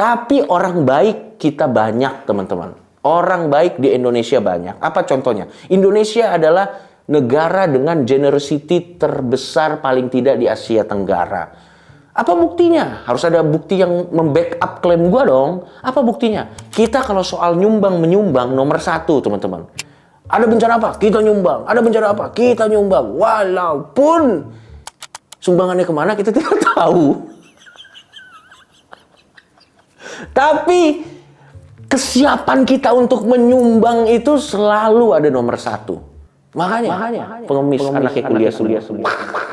Tapi orang baik kita banyak, teman-teman. Orang baik di Indonesia banyak. Apa contohnya? Indonesia adalah negara dengan generosity terbesar paling tidak di Asia Tenggara. Apa buktinya? Harus ada bukti yang membackup klaim gue dong. Apa buktinya? Kita kalau soal nyumbang-menyumbang nomor satu, teman-teman. Ada bencana apa? Kita nyumbang. Ada bencana apa? Kita nyumbang. Walaupun sumbangannya kemana kita tidak tahu. Tapi kesiapan kita untuk menyumbang itu selalu ada nomor satu. Makanya, makanya pengemis, pengemis anaknya kuliah, kuliah, kuliah, kuliah.